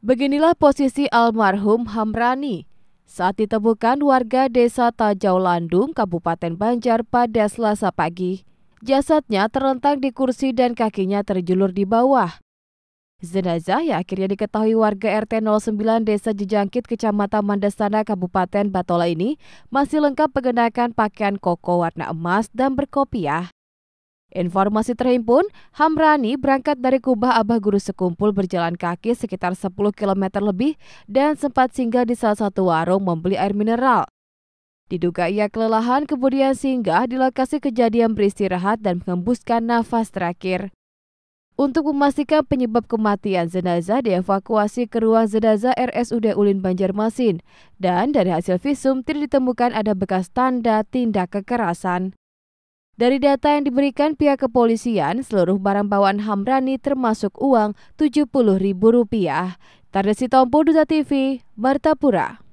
Beginilah posisi almarhum Hamrani saat ditemukan warga desa Tajau Landung, Kabupaten Banjar pada Selasa pagi. Jasadnya terlentang di kursi dan kakinya terjulur di bawah. Jenazah yang akhirnya diketahui warga RT 09 Desa Jejangkit Kecamatan Mandesana, Kabupaten Batola ini masih lengkap mengenakan pakaian koko warna emas dan berkopiah. Informasi terhimpun, Hamrani berangkat dari Kubah Abah Guru Sekumpul berjalan kaki sekitar 10 km lebih dan sempat singgah di salah satu warung membeli air mineral. Diduga ia kelelahan kemudian singgah di lokasi kejadian beristirahat dan menghembuskan nafas terakhir. Untuk memastikan penyebab kematian jenazah dievakuasi ke ruang jenazah RSUD Ulin Banjarmasin dan dari hasil visum tidak ditemukan ada bekas tanda tindak kekerasan. Dari data yang diberikan pihak kepolisian, seluruh barang bawaan Hamrani termasuk uang Rp70.000. Tardesi Tompo, Duta TV, Martapura.